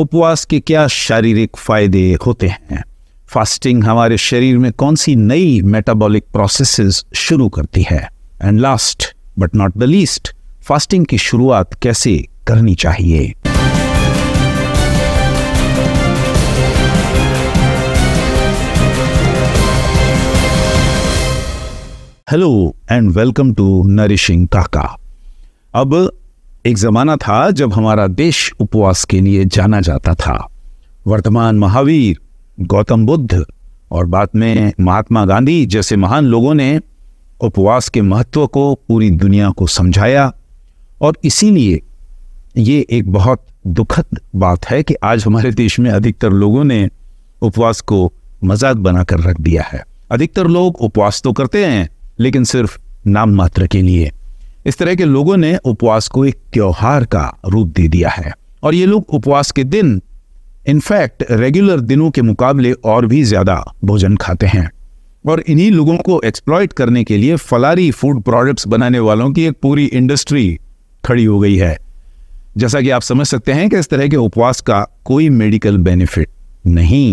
उपवास के क्या शारीरिक फायदे होते हैं फास्टिंग हमारे शरीर में कौन सी नई मेटाबॉलिक प्रोसेसेस शुरू करती है and last but not the least fasting की शुरुआत कैसे करनी चाहिए hello and welcome to nourishing Kaka अब एक जमाना था जब हमारा देश उपवास के लिए जाना जाता था वर्तमान महावीर गौतम बुद्ध और बाद में महात्मा गांधी जैसे महान लोगों ने उपवास के महत्व को पूरी दुनिया को समझाया और इसीलिए ये एक बहुत दुखद बात है कि आज हमारे देश में अधिकतर लोगों ने उपवास को मजाक बनाकर रख दिया है अधिकतर लोग उपवास तो करते हैं लेकिन सिर्फ नाम मात्र के लिए इस तरह के लोगों ने उपवास को एक त्योहार का रूप दे दिया है और ये लोग उपवास के दिन इनफैक्ट रेगुलर दिनों के मुकाबले और भी ज़्यादा भोजन खाते हैं और इन्हीं लोगों को एक्सप्लॉयट करने के लिए फलारी फूड प्रोडक्ट्स बनाने वालों की एक पूरी इंडस्ट्री खड़ी हो गई है जैसा कि आप समझ सकते हैं कि इस तरह के उपवास का कोई मेडिकल बेनिफिट नहीं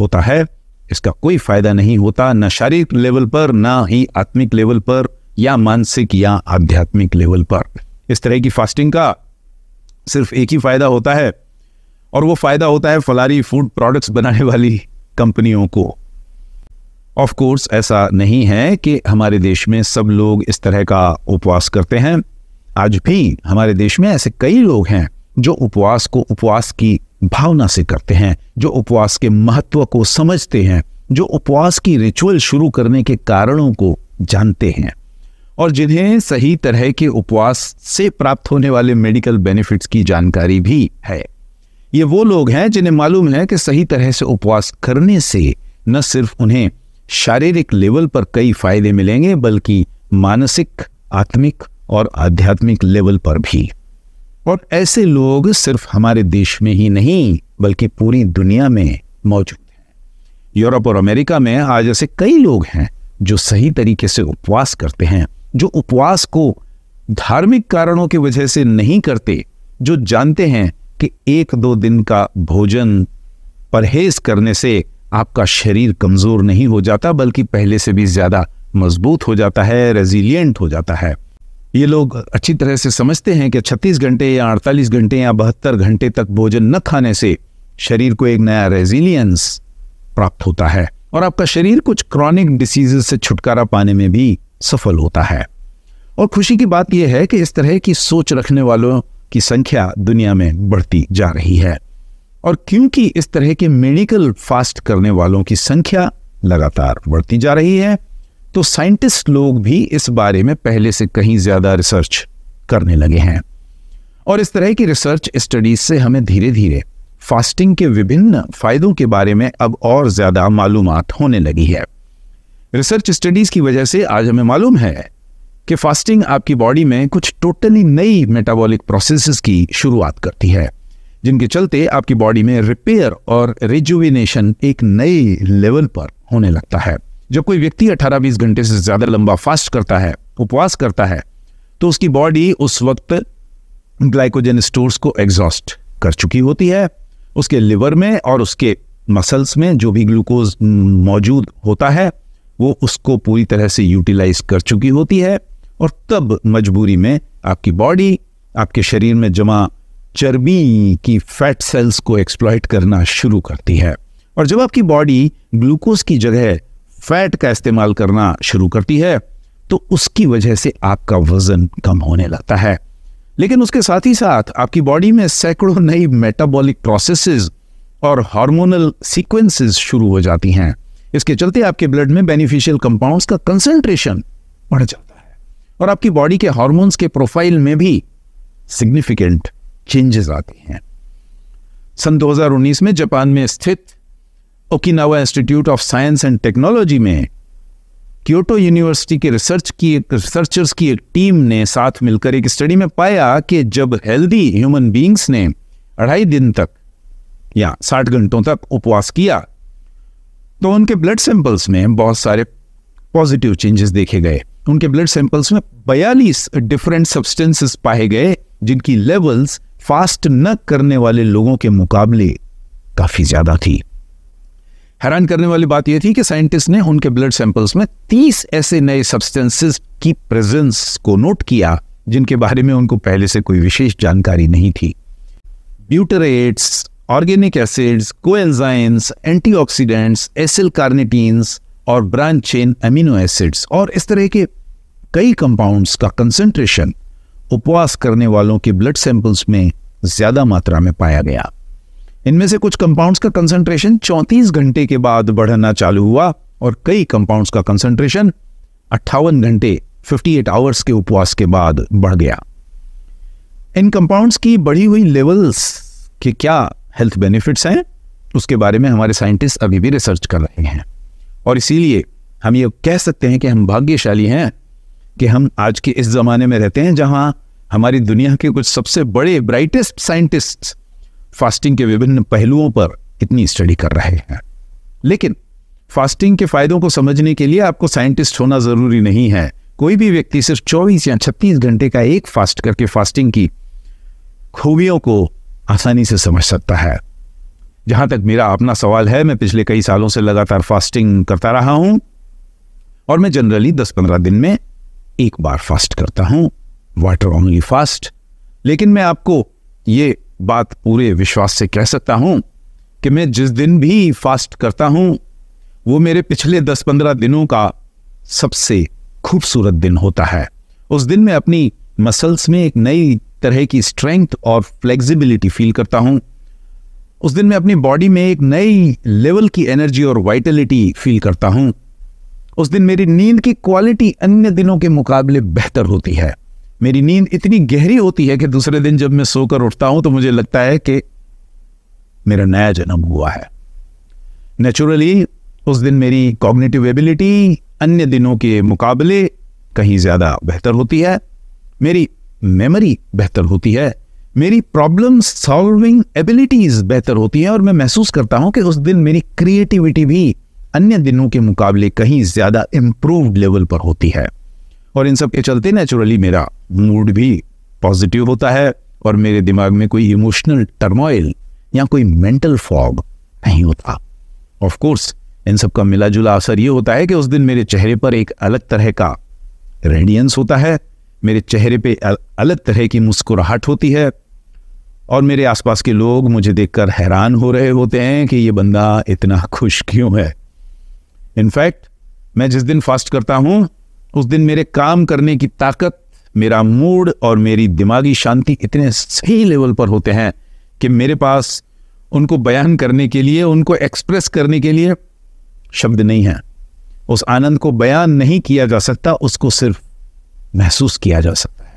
होता है इसका कोई फायदा नहीं होता न शारीरिक लेवल पर ना ही आत्मिक लेवल पर या मानसिक या आध्यात्मिक लेवल पर इस तरह की फास्टिंग का सिर्फ एक ही फ़ायदा होता है और वो फ़ायदा होता है फलारी फूड प्रोडक्ट्स बनाने वाली कंपनियों को ऑफ कोर्स ऐसा नहीं है कि हमारे देश में सब लोग इस तरह का उपवास करते हैं आज भी हमारे देश में ऐसे कई लोग हैं जो उपवास को उपवास की भावना से करते हैं जो उपवास के महत्व को समझते हैं जो उपवास की रिचुअल शुरू करने के कारणों को जानते हैं और जिन्हें सही तरह के उपवास से प्राप्त होने वाले मेडिकल बेनिफिट्स की जानकारी भी है ये वो लोग हैं जिन्हें मालूम है कि सही तरह से उपवास करने से न सिर्फ उन्हें शारीरिक लेवल पर कई फायदे मिलेंगे बल्कि मानसिक आत्मिक और आध्यात्मिक लेवल पर भी और ऐसे लोग सिर्फ हमारे देश में ही नहीं बल्कि पूरी दुनिया में मौजूद हैं यूरोप और अमेरिका में आज ऐसे कई लोग हैं जो सही तरीके से उपवास करते हैं जो उपवास को धार्मिक कारणों की वजह से नहीं करते जो जानते हैं कि एक दो दिन का भोजन परहेज करने से आपका शरीर कमजोर नहीं हो जाता बल्कि पहले से भी ज्यादा मजबूत हो जाता है रेजिलियंट हो जाता है ये लोग अच्छी तरह से समझते हैं कि 36 घंटे या 48 घंटे या बहत्तर घंटे तक भोजन न खाने से शरीर को एक नया रेजिलियंस प्राप्त होता है और आपका शरीर कुछ क्रॉनिक डिसीज से छुटकारा पाने में भी सफल होता है और खुशी की बात यह है कि इस तरह की सोच रखने वालों की संख्या दुनिया में बढ़ती जा रही है और क्योंकि इस तरह के मेडिकल फास्ट करने वालों की संख्या लगातार बढ़ती जा रही है तो साइंटिस्ट लोग भी इस बारे में पहले से कहीं ज्यादा रिसर्च करने लगे हैं और इस तरह की रिसर्च स्टडीज से हमें धीरे धीरे फास्टिंग के विभिन्न फायदों के बारे में अब और ज्यादा मालूम होने लगी है रिसर्च स्टडीज की वजह से आज हमें मालूम है कि फास्टिंग आपकी बॉडी में कुछ टोटली नई मेटाबॉलिक प्रोसेसेस की शुरुआत करती है जिनके चलते आपकी बॉडी में रिपेयर और रिजुविनेशन एक नए लेवल पर होने लगता है जब कोई व्यक्ति 18-20 घंटे से ज़्यादा लंबा फास्ट करता है उपवास करता है तो उसकी बॉडी उस वक्त ग्लाइकोजन स्टोर्स को एग्जॉस्ट कर चुकी होती है उसके लिवर में और उसके मसल्स में जो भी ग्लूकोज मौजूद होता है वो उसको पूरी तरह से यूटिलाइज कर चुकी होती है और तब मजबूरी में आपकी बॉडी आपके शरीर में जमा चर्बी की फैट सेल्स को एक्सप्लॉयट करना शुरू करती है और जब आपकी बॉडी ग्लूकोज की जगह फैट का इस्तेमाल करना शुरू करती है तो उसकी वजह से आपका वजन कम होने लगता है लेकिन उसके साथ ही साथ आपकी बॉडी में सैकड़ों नई मेटाबॉलिक प्रोसेसेस और हार्मोनल सीक्वेंसेस शुरू हो जाती हैं इसके चलते आपके ब्लड में बेनिफिशियल कंपाउंड्स का कंसेंट्रेशन बढ़ जाता है और आपकी बॉडी के हार्मोन्स के प्रोफाइल में भी सिग्निफिकेंट चेंजेस आते हैं सन 2019 में जापान में स्थित Okinawa Institute of Science and Technology में क्योटो यूनिवर्सिटी के रिसर्च की एक रिसर्चर्स की एक टीम ने साथ मिलकर एक स्टडी में पाया कि जब हेल्दी ह्यूमन बींग्स ने अढ़ाई दिन तक या साठ घंटों तक उपवास किया तो उनके ब्लड सैंपल्स में बहुत सारे पॉजिटिव चेंजेस देखे गए उनके ब्लड सैंपल्स में बयालीस डिफरेंट सब्सटेंसेस पाए गए जिनकी लेवल्स फास्ट न करने वाले लोगों के मुकाबले काफ़ी ज़्यादा थी हैरान करने वाली बात यह थी कि साइंटिस्ट ने उनके ब्लड सैंपल्स में 30 ऐसे नए सब्सटेंसेस की प्रेजेंस को नोट किया जिनके बारे में उनको पहले से कोई विशेष जानकारी नहीं थी butyrates organic acids coenzymes antioxidants acyl carnitines और ब्रांच चेन अमीनो एसिड्स और इस तरह के कई कंपाउंड्स का कंसंट्रेशन उपवास करने वालों के ब्लड सैंपल्स में ज़्यादा मात्रा में पाया गया इनमें से कुछ कंपाउंड्स का कंसंट्रेशन 34 घंटे के बाद बढ़ना चालू हुआ और कई कंपाउंड्स का कंसंट्रेशन अट्ठावन घंटे 58 आवर्स के उपवास के बाद बढ़ गया इन कंपाउंड्स की बढ़ी हुई लेवल्स के क्या हेल्थ बेनिफिट्स हैं उसके बारे में हमारे साइंटिस्ट अभी भी रिसर्च कर रहे हैं और इसीलिए हम ये कह सकते हैं कि हम भाग्यशाली हैं कि हम आज के इस ज़माने में रहते हैं जहाँ हमारी दुनिया के कुछ सबसे बड़े ब्राइटेस्ट साइंटिस्ट फास्टिंग के विभिन्न पहलुओं पर इतनी स्टडी कर रहे हैं लेकिन फास्टिंग के फायदों को समझने के लिए आपको साइंटिस्ट होना ज़रूरी नहीं है कोई भी व्यक्ति सिर्फ 24 या 36 घंटे का एक फास्ट करके फास्टिंग की खूबियों को आसानी से समझ सकता है जहाँ तक मेरा अपना सवाल है मैं पिछले कई सालों से लगातार फास्टिंग करता रहा हूँ और मैं जनरली 10-15 दिन में एक बार फास्ट करता हूँ वाटर ओनली फास्ट लेकिन मैं आपको ये बात पूरे विश्वास से कह सकता हूँ कि मैं जिस दिन भी फास्ट करता हूँ वो मेरे पिछले 10-15 दिनों का सबसे खूबसूरत दिन होता है उस दिन मैं अपनी मसल्स में एक नई तरह की स्ट्रेंथ और फ्लेक्सिबिलिटी फील करता हूँ उस दिन मैं अपनी बॉडी में एक नई लेवल की एनर्जी और वाइटलिटी फील करता हूँ उस दिन मेरी नींद की क्वालिटी अन्य दिनों के मुकाबले बेहतर होती है मेरी नींद इतनी गहरी होती है कि दूसरे दिन जब मैं सोकर उठता हूं तो मुझे लगता है कि मेरा नया जन्म हुआ है नेचुरली उस दिन मेरी कॉग्निटिव एबिलिटी अन्य दिनों के मुकाबले कहीं ज़्यादा बेहतर होती है मेरी मेमोरी बेहतर होती है मेरी प्रॉब्लम सॉल्विंग एबिलिटीज बेहतर होती है और मैं महसूस करता हूं कि उस दिन मेरी क्रिएटिविटी भी अन्य दिनों के मुकाबले कहीं ज्यादा इंप्रूव लेवल पर होती है और इन सब के चलते नेचुरली मेरा मूड भी पॉजिटिव होता है और मेरे दिमाग में कोई इमोशनल टर्मोइल या कोई मेंटल फॉग नहीं होता ऑफ कोर्स इन सब का मिला जुला असर ये होता है कि उस दिन मेरे चेहरे पर एक अलग तरह का रेडियंस होता है मेरे चेहरे पे अलग तरह की मुस्कुराहट होती है और मेरे आसपास के लोग मुझे देखकर हैरान हो रहे होते हैं कि ये बंदा इतना खुश क्यों है इनफैक्ट मैं जिस दिन फास्ट करता हूँ उस दिन मेरे काम करने की ताकत मेरा मूड और मेरी दिमागी शांति इतने सही लेवल पर होते हैं कि मेरे पास उनको बयान करने के लिए उनको एक्सप्रेस करने के लिए शब्द नहीं है उस आनंद को बयान नहीं किया जा सकता उसको सिर्फ महसूस किया जा सकता है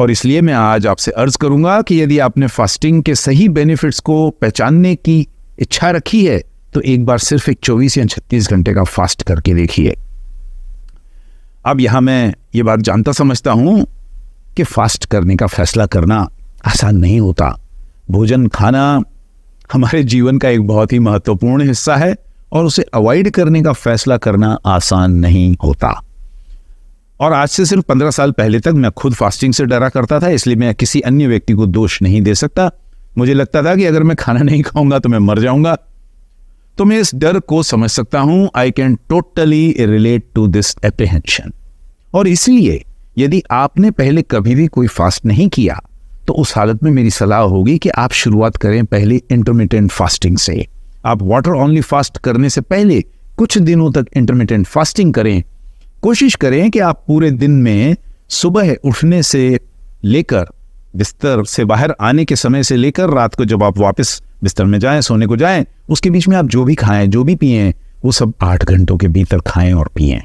और इसलिए मैं आज आपसे अर्ज करूंगा कि यदि आपने फास्टिंग के सही बेनिफिट्स को पहचानने की इच्छा रखी है तो एक बार सिर्फ एक चौबीस या छत्तीस घंटे का फास्ट करके देखिए अब यहां मैं ये बात जानता समझता हूं कि फास्ट करने का फैसला करना आसान नहीं होता भोजन खाना हमारे जीवन का एक बहुत ही महत्वपूर्ण हिस्सा है और उसे अवॉइड करने का फैसला करना आसान नहीं होता और आज से सिर्फ पंद्रह साल पहले तक मैं खुद फास्टिंग से डरा करता था इसलिए मैं किसी अन्य व्यक्ति को दोष नहीं दे सकता मुझे लगता था कि अगर मैं खाना नहीं खाऊंगा तो मैं मर जाऊंगा तो मैं इस डर को समझ सकता हूं I can totally relate to this apprehension और इसलिए यदि आपने पहले कभी भी कोई फास्ट नहीं किया तो उस हालत में मेरी सलाह होगी कि आप शुरुआत करें पहले इंटरमीडियंट फास्टिंग से आप वाटर ओनली फास्ट करने से पहले कुछ दिनों तक इंटरमीडियंट फास्टिंग करें कोशिश करें कि आप पूरे दिन में सुबह उठने से लेकर बिस्तर से बाहर आने के समय से लेकर रात को जब आप वापस बिस्तर में जाएं सोने को जाएं उसके बीच में आप जो भी खाएं जो भी पिए वो सब आठ घंटों के भीतर खाएं और पिए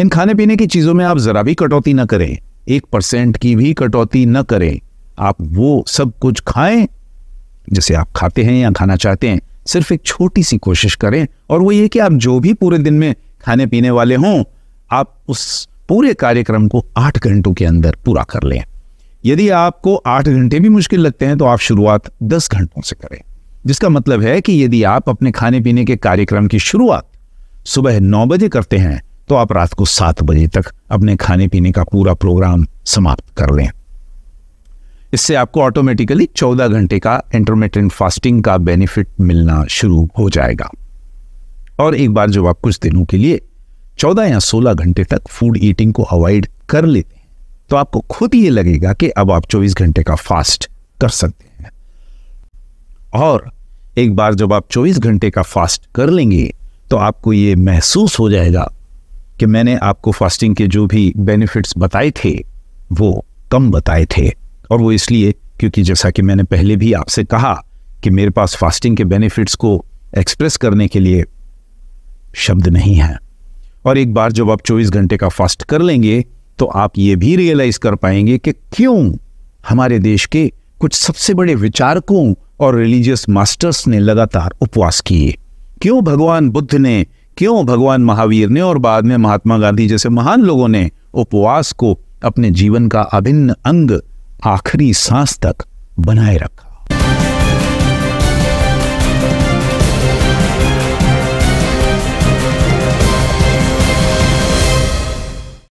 इन खाने पीने की चीज़ों में आप ज़रा भी कटौती ना करें एक परसेंट की भी कटौती न करें आप वो सब कुछ खाएं जिसे आप खाते हैं या खाना चाहते हैं सिर्फ एक छोटी सी कोशिश करें और वो ये कि आप जो भी पूरे दिन में खाने पीने वाले हों आप उस पूरे कार्यक्रम को आठ घंटों के अंदर पूरा कर लें यदि आपको आठ घंटे भी मुश्किल लगते हैं तो आप शुरुआत दस घंटों से करें जिसका मतलब है कि यदि आप अपने खाने पीने के कार्यक्रम की शुरुआत सुबह नौ बजे करते हैं तो आप रात को सात बजे तक अपने खाने पीने का पूरा प्रोग्राम समाप्त कर लें इससे आपको ऑटोमेटिकली चौदह घंटे का इंटरमीडियंट फास्टिंग का बेनिफिट मिलना शुरू हो जाएगा और एक बार जब आप कुछ दिनों के लिए चौदह या सोलह घंटे तक फूड ईटिंग को अवॉइड कर लेते हैं तो आपको खुद ये लगेगा कि अब आप चौबीस घंटे का फास्ट कर सकते हैं और एक बार जब आप चौबीस घंटे का फास्ट कर लेंगे तो आपको ये महसूस हो जाएगा कि मैंने आपको फास्टिंग के जो भी बेनिफिट्स बताए थे वो कम बताए थे और वो इसलिए क्योंकि जैसा कि मैंने पहले भी आपसे कहा कि मेरे पास फास्टिंग के बेनिफिट्स को एक्सप्रेस करने के लिए शब्द नहीं है और एक बार जब आप 24 घंटे का फास्ट कर लेंगे तो आप ये भी रियलाइज कर पाएंगे कि क्यों हमारे देश के कुछ सबसे बड़े विचारकों और रिलीजियस मास्टर्स ने लगातार उपवास किए क्यों भगवान बुद्ध ने क्यों भगवान महावीर ने और बाद में महात्मा गांधी जैसे महान लोगों ने उपवास को अपने जीवन का अभिन्न अंग आखिरी सांस तक बनाए रखा